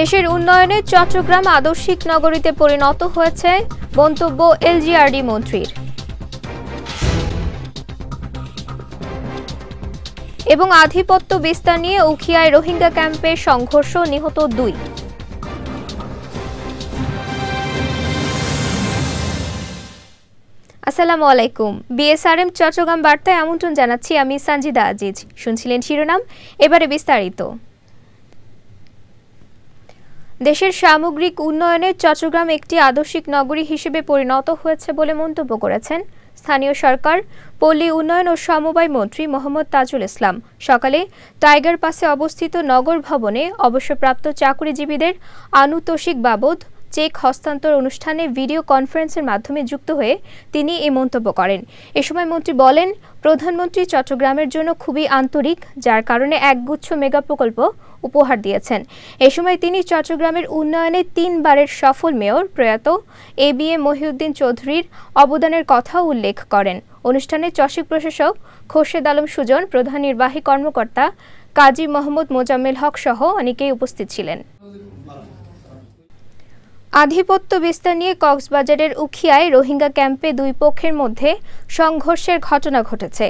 দেশের উন্নয়নে চট্টগ্রাম আদর্শিক নগরীতে পরিণত হয়েছে মন্তব্য এলজিআরডি মন্ত্রীর এবং আধিপত্য বিস্তার নিয়ে উখিয়ায় রোহিঙ্গা ক্যাম্পে সংঘর্ষ নিহত দুই আসসালামু আলাইকুম বিএসআরএম চট্টগ্রাম বার্তায় আমন্ত্রণ জানাচ্ছি আমি সানজিদা আজিজ শুনছিলেন শিরোনাম এবারে বিস্তারিত দেশের সামগ্রিক উন্নয়নে চট্টগ্রাম একটি আদর্শিক নগরী হিসেবে পরিণত হয়েছে বলে মন্তব্য করেছেন স্থানীয় সরকার পল্লী উন্নয়ন ও সমবায় মন্ত্রী মোহাম্মদ তাজুল ইসলাম সকালে টাইগার পাসে অবস্থিত নগর ভবনে অবসরপ্রাপ্ত চাকরিজীবীদের আনুতোষিক বাবদ চেক হস্তান্তর অনুষ্ঠানে ভিডিও কনফারেন্সের মাধ্যমে যুক্ত হয়ে তিনি এই মন্তব্য করেন এ সময় মন্ত্রী বলেন প্রধানমন্ত্রী চট্টগ্রামের জন্য খুবই আন্তরিক যার কারণে একগুচ্ছ মেগা প্রকল্প উপহার দিয়েছেন এ সময় তিনি চট্টগ্রামের উন্নয়নে তিনবারের সফল মেয়র প্রয়াত এ বি এ মহিউদ্দিন চৌধুরীর অবদানের কথাও উল্লেখ করেন অনুষ্ঠানে চসিক প্রশাসক খোরশেদ আলম সুজন প্রধান নির্বাহী কর্মকর্তা কাজী মোহাম্মদ মোজাম্মেল হক সহ অনেকেই উপস্থিত ছিলেন আধিপত্য বিস্তার নিয়ে কক্সবাজারের উখিয়ায় রোহিঙ্গা ক্যাম্পে দুই পক্ষের মধ্যে সংঘর্ষের ঘটনা ঘটেছে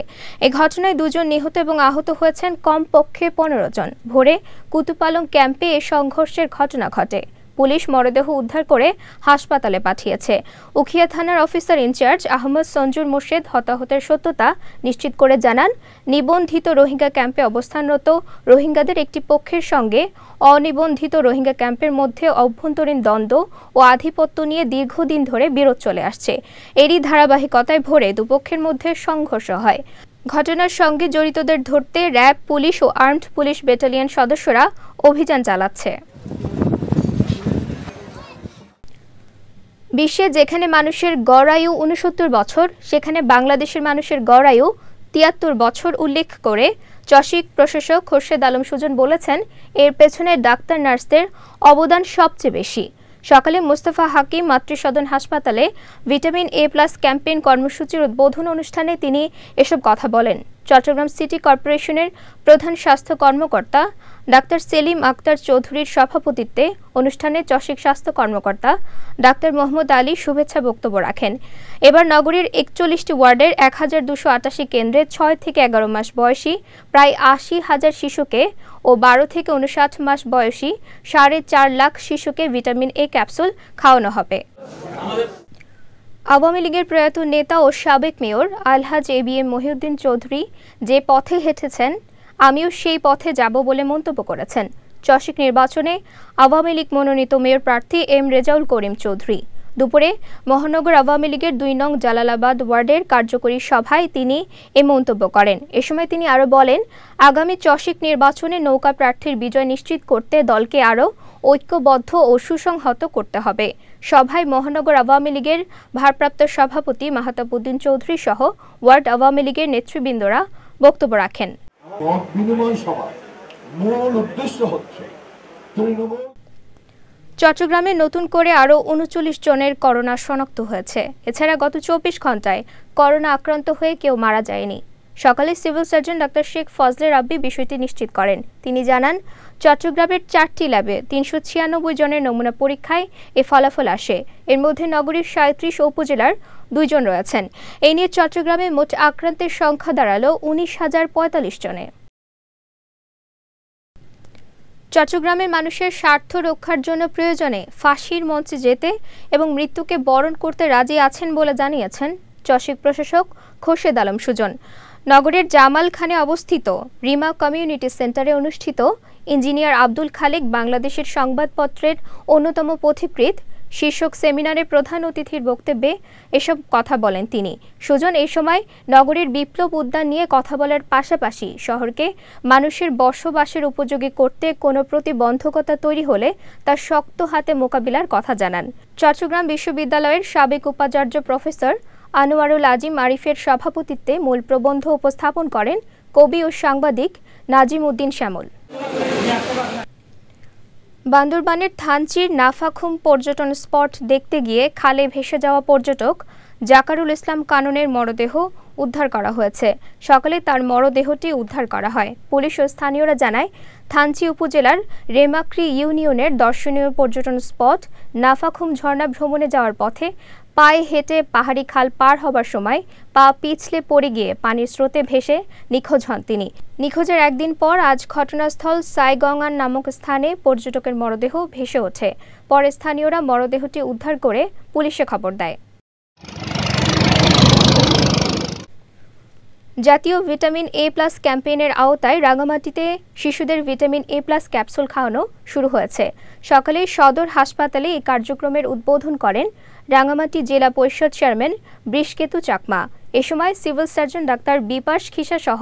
এ ঘটনায় দুজন নিহত এবং আহত হয়েছেন কমপক্ষে পনেরো জন ভোরে কুতুপালং ক্যাম্পে এ সংঘর্ষের ঘটনা ঘটে পুলিশ মরদেহ উদ্ধার করে হাসপাতালে পাঠিয়েছে উখিয়া থানার অফিসার ইনচার্জ আহমদ সঞ্জুর মোর্শেদ হতাহতের সত্যতা নিশ্চিত করে জানান নিবন্ধিত রোহিঙ্গা ক্যাম্পে অবস্থানরত রোহিঙ্গাদের একটি পক্ষের সঙ্গে অনিবন্ধিত রোহিঙ্গা ক্যাম্পের মধ্যে অভ্যন্তরীণ দ্বন্দ্ব ও আধিপত্য নিয়ে দীর্ঘদিন ধরে বিরোধ চলে আসছে এরই ধারাবাহিকতায় ভরে দুপক্ষের মধ্যে সংঘর্ষ হয় ঘটনার সঙ্গে জড়িতদের ধরতে র্যাব পুলিশ ও আর্মড পুলিশ ব্যাটালিয়ন সদস্যরা অভিযান চালাচ্ছে বিশ্বে যেখানে মানুষের গড় আয়ু উনসত্তর বছর সেখানে বাংলাদেশের মানুষের গড় আয়ু তিয়াত্তর বছর উল্লেখ করে চসিক প্রশাসক খোরশেদ আলম সুজন বলেছেন এর পেছনে ডাক্তার নার্সদের অবদান সবচেয়ে বেশি সকালে মোস্তফা হাকিম মাতৃসদন হাসপাতালে ভিটামিন এ প্লাস ক্যাম্পেইন কর্মসূচির উদ্বোধন অনুষ্ঠানে তিনি এসব কথা বলেন চট্টগ্রাম সিটি কর্পোরেশনের প্রধান স্বাস্থ্য কর্মকর্তা ডাক্তার সেলিম আক্তার চৌধুরীর সভাপতিত্বে অনুষ্ঠানে চসিক স্বাস্থ্য কর্মকর্তা ডাক্তার মোহাম্মদ আলী শুভেচ্ছা বক্তব্য রাখেন এবার নগরীর একচল্লিশটি ওয়ার্ডের এক হাজার দুশো আটাশি কেন্দ্রে ছয় থেকে এগারো মাস বয়সী প্রায় আশি হাজার শিশুকে ও বারো থেকে উনষাট মাস বয়সী সাড়ে চার লাখ শিশুকে ভিটামিন এ ক্যাপসুল খাওয়ানো হবে আওয়ামী লীগের প্রয়াত নেতা ও সাবেক মেয়র আলহাজ A B M Mohiuddin Chowdhury যে পথে হেঁটেছেন আমিও সেই পথে যাব বলে মন্তব্য করেছেন চসিক নির্বাচনে আওয়ামী লীগ মনোনীত মেয়র প্রার্থী এম রেজাউল করিম চৌধুরী দুপুরে মহানগর আওয়ামী লীগের দুই নং জালালাবাদ ওয়ার্ডের কার্যকরী সভায় তিনি এ মন্তব্য করেন এ সময় তিনি আরও বলেন আগামী চসিক নির্বাচনে নৌকা প্রার্থীর বিজয় নিশ্চিত করতে দলকে আরও ঐক্যবদ্ধ ও সুসংহত করতে হবে সভায় মহানগর আওয়ামী লীগের ভারপ্রাপ্ত সভাপতি মাহতাবুদ্দিন চৌধুরী সহ ওয়ার্ড আওয়ামী লীগের নেতৃবৃন্দরা বক্তব্য রাখেন চট্টগ্রামে নতুন করে আরও উনচল্লিশ জনের করোনা শনাক্ত হয়েছে এছাড়া গত চব্বিশ ঘন্টায় করোনা আক্রান্ত হয়ে কেউ মারা যায়নি সকালে civil surgeon doctor Sheikh Fazle Rabbi বিষয়টি নিশ্চিত করেন তিনি জানান চট্টগ্রামের চারটি ল্যাবে তিনশো ছিয়ানব্বই জনের নমুনা পরীক্ষায় এ ফলাফল আসে এর মধ্যে নগরীর সাঁত্রিশ উপজেলার দুইজন রয়েছেন এ নিয়ে চট্টগ্রামে মোট আক্রান্তের সংখ্যা দাঁড়ালো উনিশ হাজার পঁয়তাল্লিশ জনে চট্টগ্রামের মানুষের স্বার্থ রক্ষার জন্য প্রয়োজনে ফাঁসির মঞ্চে যেতে এবং মৃত্যুকে বরণ করতে রাজি আছেন বলে জানিয়েছেন চসিক প্রশাসক খোরশেদ আলম সুজন নগরের জামাল খানে অবস্থিত রিমা কমিউনিটি সেন্টারে অনুষ্ঠিত ইঞ্জিনিয়ার আব্দুল খালেক বাংলাদেশের সংবাদপত্রের অন্যতম পথিকৃত শীর্ষক সেমিনারে প্রধান অতিথির বক্তব্যে এসব কথা বলেন তিনি সুজন এই সময় নগরের বিপ্লব উদ্যান নিয়ে কথা বলার পাশাপাশি শহরকে মানুষের বসবাসের উপযোগী করতে কোনো প্রতিবন্ধকতা তৈরি হলে তার শক্ত হাতে মোকাবিলার কথা জানান চট্টগ্রাম বিশ্ববিদ্যালয়ের সাবেক উপাচার্য প্রফেসর আনোয়ারুল আজিম আরিফের সভাপতিত্বে মূল প্রবন্ধ উপস্থাপন করেন কবি ও সাংবাদিক নাজিম উদ্দিন শ্যামল বান্দরবানের থানচির নাফাখুম পর্যটন স্পট দেখতে গিয়ে খালে ভেসে যাওয়া পর্যটক জাকারুল ইসলাম কাননের মরদেহ উদ্ধার করা হয়েছে সকালে তার মরদেহটি উদ্ধার করা হয় পুলিশ ও স্থানীয়রা জানায় থানচি উপজেলার রেমাক্রি ইউনিয়নের দর্শনীয় পর্যটন স্পট নাফাখুম ঝর্ণা ভ্রমণে যাওয়ার পথে পায়ে হেঁটে পাহাড়ি খাল পার হবার সময় পা পিছলে পড়ে গিয়ে পানির স্রোতে ভেসে নিখোঁজ হন তিনি নিখোঁজের একদিন পর আজ ঘটনাস্থল সাইগঙ্গান নামক স্থানে পর্যটকের মরদেহ ভেসে ওঠে পরে স্থানীয়রা মরদেহটি উদ্ধার করে পুলিশে খবর দেয় জাতীয় ভিটামিন এ প্লাস ক্যাম্পেইনের আওতায় রাঙামাটিতে শিশুদের ভিটামিন এ প্লাস ক্যাপসুল খাওয়ানো শুরু হয়েছে সকালে সদর হাসপাতালে এই কার্যক্রমের উদ্বোধন করেন রাঙামাটি জেলা পরিষদ চেয়ারম্যান বৃষকেতু চাকমা এ সময় সিভিল সার্জন ডাক্তার বিপাশ খিসা সহ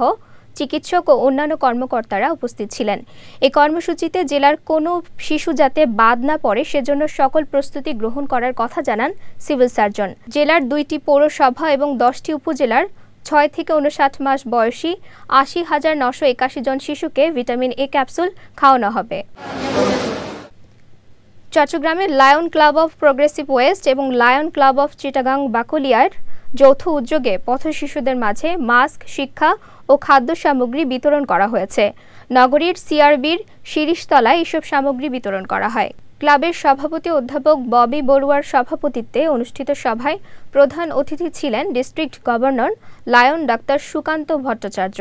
চিকিৎসক ও অন্যান্য কর্মকর্তারা উপস্থিত ছিলেন এই কর্মসূচিতে জেলার কোনো শিশু যাতে বাদ না পড়ে সেজন্য সকল প্রস্তুতি গ্রহণ করার কথা জানান সিভিল সার্জন জেলার দুইটি পৌরসভা এবং দশটি উপজেলার ছয় থেকে উনষাট মাস বয়সী আশি হাজার নশো একাশি জন শিশুকে ভিটামিন এ ক্যাপসুল খাওয়ানো হবে চট্টগ্রামের Lion Club of Progressive West এবং লায়ন ক্লাব অফ চিটাগাং বাকুলিয়ার যৌথ উদ্যোগে পথ শিশুদের মাঝে মাস্ক শিক্ষা ও খাদ্য সামগ্রী বিতরণ করা হয়েছে নগরীর সিআরবির শিরিশতলায় এসব সামগ্রী বিতরণ করা হয় ক্লাবের সভাপতি অধ্যাপক ববি বড়ুয়ার সভাপতিত্বে অনুষ্ঠিত সভায় প্রধান অতিথি ছিলেন ডিস্ট্রিক্ট গভর্নর লায়ন ডাক্তার সুকান্ত ভট্টাচার্য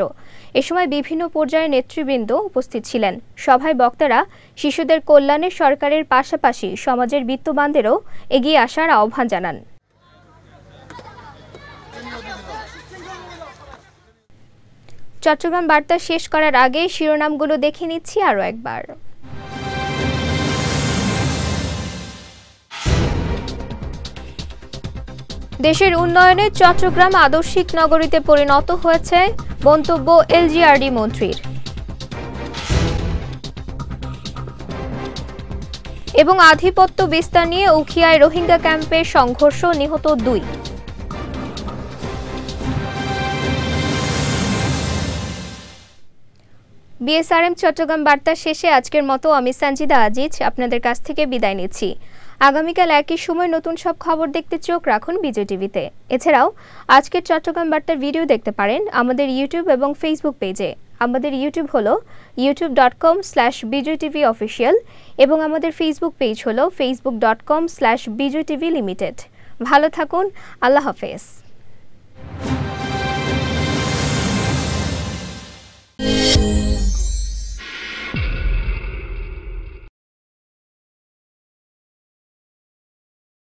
এ সময় বিভিন্ন পর্যায়ে নেতৃবৃন্দ উপস্থিত ছিলেন সভায় বক্তারা শিশুদের কল্যাণে সরকারের পাশাপাশি সমাজের বিত্তবানদেরও এগিয়ে আসার আহ্বান জানান চট্টগ্রাম বার্তা শেষ করার আগে শিরোনামগুলো দেখে নিচ্ছি আরও একবার দেশের উন্নয়নে চট্টগ্রাম আদর্শিক নগরীতে পরিণত হয়েছে মন্তব্য এলজিআরডি মন্ত্রীর এবং আধিপত্য বিস্তার নিয়ে উখিয়ায় রোহিঙ্গা ক্যাম্পে সংঘর্ষ নিহত দুই বিএসআরএম চট্টগ্রাম বার্তা শেষে আজকের মতো আমি সঞ্জিদা আজিজ আপনাদের কাছ থেকে বিদায় নিচ্ছি আগামীকাল একই সময় নতুন সব খবর দেখতে চোখ রাখুন বিজয় টিভিতে এছাড়াও আজকের চট্টগ্রাম বার্তার ভিডিও দেখতে পারেন আমাদের ইউটিউব এবং ফেসবুক পেজে আমাদের ইউটিউব হলো YouTube dot com slash Bijoy TV official এবং আমাদের ফেসবুক পেজ হলো Facebook dot com slash Bijoy TV limited ভালো থাকুন আল্লাহ হাফেজ